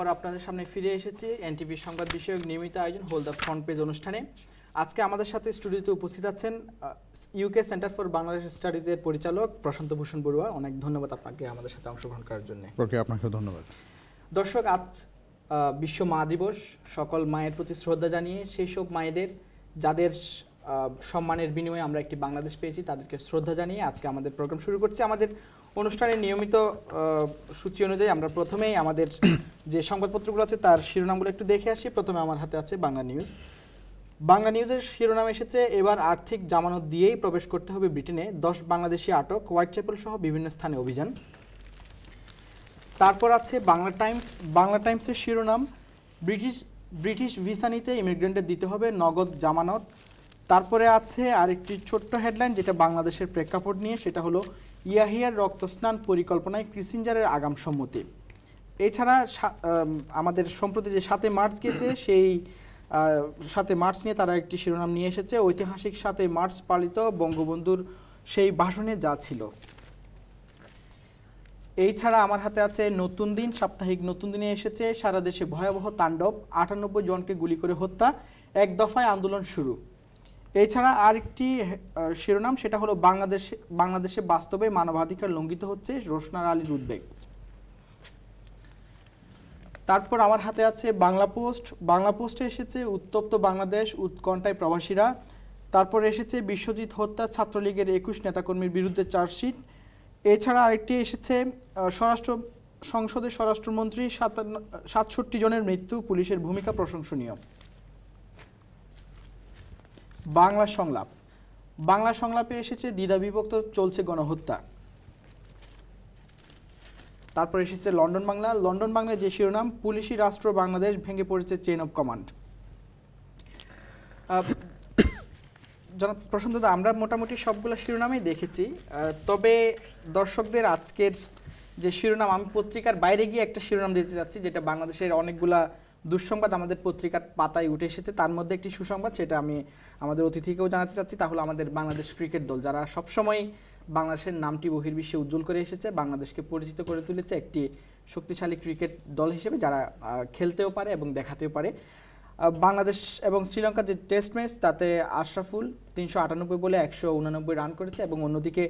আবার আপনাদের সামনে ফিরে এসেছি এনটিভি সংবাদ বিষয়ক নিয়মিত আয়োজন হোল দ্য ফ্রন্ট পেজ অনুষ্ঠানে আজকে আমাদের সাথে স্টুডিওতে উপস্থিত আছেন ইউকে সেন্টার ফর বাংলাদেশ স্টাডিজের পরিচালক প্রশান্ত ভূষণ বড়ুয়া অনেক ধন্যবাদ আপনাকে আমাদের সাথে অংশগ্রহণ করার জন্য ওকে আপনাকে ধন্যবাদ দর্শক আজ বিশ্ব মা দিবস সকল মায়ের প্রতি শ্রদ্ধা জানিয়ে সেই সব মায়েদের যাদের সম্মানের বিনিময়ে আমরা একটি বাংলাদেশ পেয়েছি তাদেরকে শ্রদ্ধা জানিয়ে আজকে আমাদের প্রোগ্রাম শুরু করছি আমাদের অনুষ্ঠানের নিয়মিত সূচি অনুযায়ী আমরা প্রথমেই আমাদের যে সংবাদপত্রগুলো আছে তার শিরোনামগুলো একটু দেখে আসি প্রথমে আমার হাতে আছে বাংলা নিউজ বাংলা নিউজের শিরোনাম এসেছে এবার আর্থিক জামানত দিয়েই প্রবেশ করতে হবে ব্রিটেনে দশ বাংলাদেশি আটক হোয়াইট চ্যাপেল সহ বিভিন্ন স্থানে অভিযান তারপর আছে বাংলা টাইমস বাংলা টাইমসের শিরোনাম ব্রিটিশ ব্রিটিশ ভিসা নিতে ইমিগ্রেন্টের দিতে হবে নগদ জামানত তারপরে আছে আরেকটি ছোট্ট হেডলাইন যেটা বাংলাদেশের প্রেক্ষাপট নিয়ে সেটা হলো ইয়াহিয়ার রক্তস্নান পরিকল্পনায় ক্রিসিঞ্জারের আগাম সম্মতি এছাড়া আমাদের সম্প্রতি যে সাতে মার্চ গেছে সেই সাথে মার্চ নিয়ে তারা একটি শিরোনাম নিয়ে এসেছে ঐতিহাসিক সাথে মার্চ পালিত বঙ্গবন্ধুর সেই ভাষণে যা ছিল এই ছাড়া আমার হাতে আছে নতুন দিন সাপ্তাহিক নতুন দিনে এসেছে সারা দেশে ভয়াবহ তাণ্ডব আটানব্বই জনকে গুলি করে হত্যা এক দফায় আন্দোলন শুরু এছাড়া আরেকটি শিরোনাম সেটা হলো বাংলাদেশে বাংলাদেশে বাস্তবে মানবাধিকার লঙ্ঘিত হচ্ছে রোশনার আলীর উদ্বেগ তারপর আমার হাতে আছে বাংলা পোস্ট বাংলা পোস্টে এসেছে উত্তপ্ত বাংলাদেশ উৎকণ্ঠায় প্রবাসীরা তারপর এসেছে বিশ্বজিৎ হত্যা ছাত্রলীগের একুশ নেতাকর্মীর বিরুদ্ধে চার্জশিট এছাড়া আরেকটি এসেছে স্বরাষ্ট্র সংসদের স্বরাষ্ট্রমন্ত্রী সাতান্ন সাতষট্টি জনের মৃত্যু পুলিশের ভূমিকা প্রশংসনীয় বাংলা সংলাপ বাংলা সংলাপে এসেছে দ্বিধা বিভক্ত চলছে গণহত্যা তারপর এসেছে লন্ডন বাংলা লন্ডন বাংলা যে শিরোনাম পুলিশি রাষ্ট্র বাংলাদেশ ভেঙে পড়েছে চেন অফ কমান্ড জনাব প্রশান্ত আমরা মোটামুটি সবগুলো শিরোনামেই দেখেছি তবে দর্শকদের আজকের যে শিরোনাম আমি পত্রিকার বাইরে গিয়ে একটা শিরোনাম দিতে চাচ্ছি যেটা বাংলাদেশের অনেকগুলা দুঃসংবাদ আমাদের পত্রিকার পাতায় উঠে এসেছে তার মধ্যে একটি সুসংবাদ সেটা আমি আমাদের অতিথিকেও জানাতে চাচ্ছি তাহলে আমাদের বাংলাদেশ ক্রিকেট দল যারা সবসময় বাংলাদেশের নামটি বহির্বিশ্বে উজ্জ্বল করে এসেছে বাংলাদেশকে পরিচিত করে তুলেছে একটি শক্তিশালী ক্রিকেট দল হিসেবে যারা খেলতেও পারে এবং দেখাতেও পারে বাংলাদেশ এবং শ্রীলঙ্কার যে টেস্ট ম্যাচ তাতে আশরাফুল তিনশো আটানব্বই বলে একশো উনানব্বই রান করেছে এবং অন্যদিকে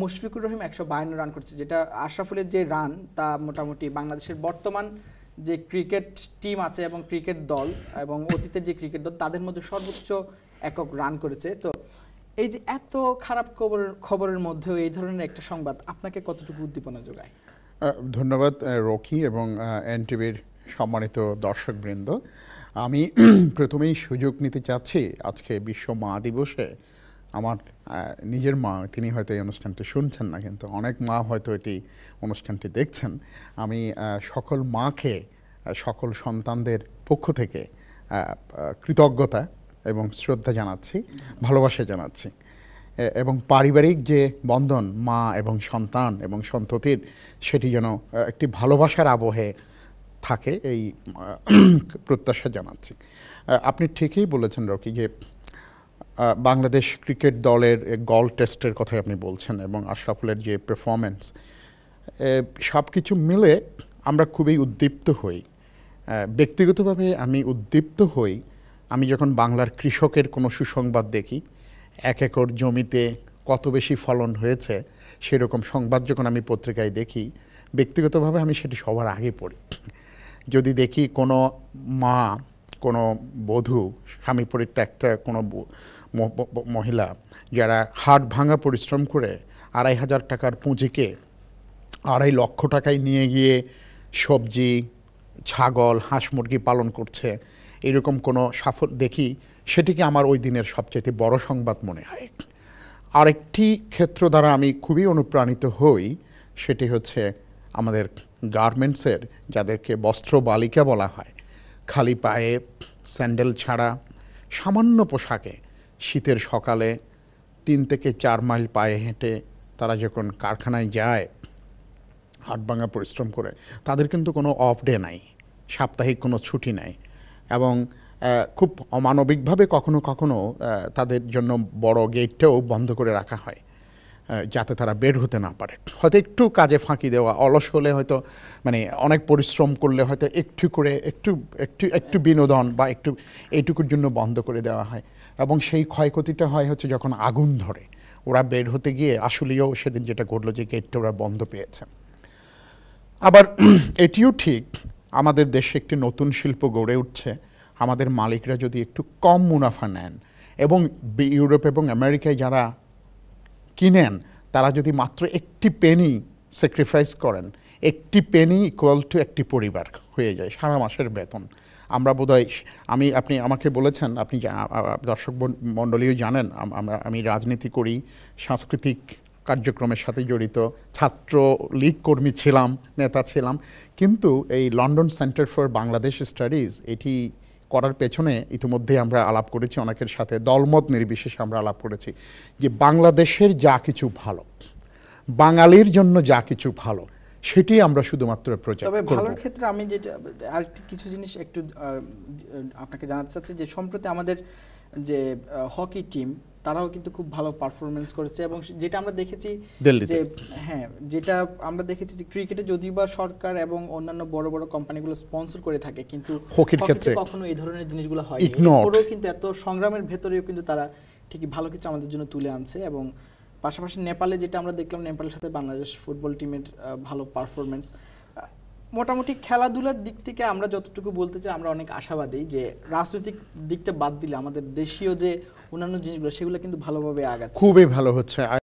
মুশফিকুর রহিম একশো বায়ান্ন রান করেছে যেটা আশরাফুলের যে রান তা মোটামুটি বাংলাদেশের বর্তমান যে ক্রিকেট টিম আছে এবং ক্রিকেট দল এবং অতীতের যে ক্রিকেট দল তাদের মধ্যে সর্বোচ্চ একক রান করেছে তো এই যে এত খারাপ খবর খবরের মধ্যেও এই ধরনের একটা সংবাদ আপনাকে কতটুকু উদ্দীপনা যোগায় ধন্যবাদ রকি এবং এনটিভির সম্মানিত দর্শকবৃন্দ আমি প্রথমেই সুযোগ নিতে চাচ্ছি আজকে বিশ্ব মা দিবসে আমার নিজের মা তিনি হয়তো এই অনুষ্ঠানটি শুনছেন না কিন্তু অনেক মা হয়তো এটি অনুষ্ঠানটি দেখছেন আমি সকল মাকে সকল সন্তানদের পক্ষ থেকে কৃতজ্ঞতা এবং শ্রদ্ধা জানাচ্ছি ভালোবাসা জানাচ্ছি এবং পারিবারিক যে বন্ধন মা এবং সন্তান এবং সন্ততির সেটি যেন একটি ভালোবাসার আবহে থাকে এই প্রত্যাশা জানাচ্ছি আপনি ঠিকই বলেছেন রকি যে বাংলাদেশ ক্রিকেট দলের গল টেস্টের কথাই আপনি বলছেন এবং আশরাফুলের যে পারফরমেন্স সব কিছু মিলে আমরা খুবই উদ্দীপ্ত হই ব্যক্তিগতভাবে আমি উদ্দীপ্ত হই আমি যখন বাংলার কৃষকের কোনো সুসংবাদ দেখি এক একর জমিতে কত বেশি ফলন হয়েছে সেরকম সংবাদ যখন আমি পত্রিকায় দেখি ব্যক্তিগতভাবে আমি সেটি সবার আগে পড়ি যদি দেখি কোনো মা কোনো বধূ স্বামী পরিত্যক্তা কোনো মহিলা যারা হাট ভাঙা পরিশ্রম করে আড়াই হাজার টাকার পুঁজিকে আড়াই লক্ষ টাকায় নিয়ে গিয়ে সবজি ছাগল হাঁস মুরগি পালন করছে এরকম কোনো সাফল্য দেখি সেটিকে আমার ওই দিনের সবচেয়ে বড় সংবাদ মনে হয় আরেকটি ক্ষেত্র দ্বারা আমি খুবই অনুপ্রাণিত হই সেটি হচ্ছে আমাদের গার্মেন্টসের যাদেরকে বস্ত্র বালিকা বলা হয় খালি পায়ে স্যান্ডেল ছাড়া সামান্য পোশাকে শীতের সকালে তিন থেকে চার মাইল পায়ে হেঁটে তারা যখন কারখানায় যায় হাটভাঙা পরিশ্রম করে তাদের কিন্তু কোনো অফ ডে নাই সাপ্তাহিক কোনো ছুটি নাই এবং খুব অমানবিকভাবে কখনো কখনো তাদের জন্য বড় গেটটাও বন্ধ করে রাখা হয় যাতে তারা বের হতে না পারে হয়তো একটু কাজে ফাঁকি দেওয়া অলস হলে হয়তো মানে অনেক পরিশ্রম করলে হয়তো একটু করে একটু একটু একটু বিনোদন বা একটু এইটুকুর জন্য বন্ধ করে দেওয়া হয় এবং সেই ক্ষয়ক্ষতিটা হয় হচ্ছে যখন আগুন ধরে ওরা বের হতে গিয়ে আসলেও সেদিন যেটা ঘটলো যে গেটটা ওরা বন্ধ পেয়েছে আবার এটিও ঠিক আমাদের দেশে একটি নতুন শিল্প গড়ে উঠছে আমাদের মালিকরা যদি একটু কম মুনাফা নেন এবং ইউরোপ এবং আমেরিকায় যারা কিনেন তারা যদি মাত্র একটি পেনি স্যাক্রিফাইস করেন একটি পেনি ইকুয়াল টু একটি পরিবার হয়ে যায় সারা মাসের বেতন আমরা বোধহয় আমি আপনি আমাকে বলেছেন আপনি দর্শক মণ্ডলীও জানেন আমরা আমি রাজনীতি করি সাংস্কৃতিক কার্যক্রমের সাথে জড়িত ছাত্র লীগ কর্মী ছিলাম নেতা ছিলাম কিন্তু এই London centre for Bangladesh studies এটি করার পেছনে ইতিমধ্যেই আমরা আলাপ করেছি অনেকের সাথে দলমত নির্বিশেষে আমরা আলাপ করেছি যে বাংলাদেশের যা কিছু ভালো বাঙালির জন্য যা কিছু ভালো সেটি আমরা শুধুমাত্র প্রচার তবে ভালোর ক্ষেত্রে আমি যেটা আর কিছু জিনিস একটু আপনাকে জানাতে চাচ্ছি যে সম্প্রতি আমাদের যে হকি টিম তারাও কিন্তু খুব ভালো পারফরমেন্স করেছে এবং যেটা আমরা দেখেছি যে হ্যাঁ যেটা আমরা দেখেছি যে ক্রিকেটে যদিও বা সরকার এবং অন্যান্য বড় বড় কোম্পানিগুলো স্পন্সর করে থাকে কিন্তু হকির ক্ষেত্রে কখনো এই ধরনের জিনিসগুলো হয় এরপরেও কিন্তু এত সংগ্রামের ভেতরেও কিন্তু তারা ঠিকই ভালো কিছু আমাদের জন্য তুলে আনছে এবং পাশাপাশি নেপালে যেটা আমরা দেখলাম নেপালের সাথে বাংলাদেশ ফুটবল টিমের ভালো পারফরমেন্স মোটামুটি খেলাধুলার দিক থেকে আমরা যতটুকু বলতে চাই আমরা অনেক আশাবাদী যে রাজনৈতিক দিকটা বাদ দিলে আমাদের দেশীয় যে অন্যান্য জিনিসগুলো সেগুলো কিন্তু ভালোভাবে আগাচ্ছে খুবই ভালো হচ্ছে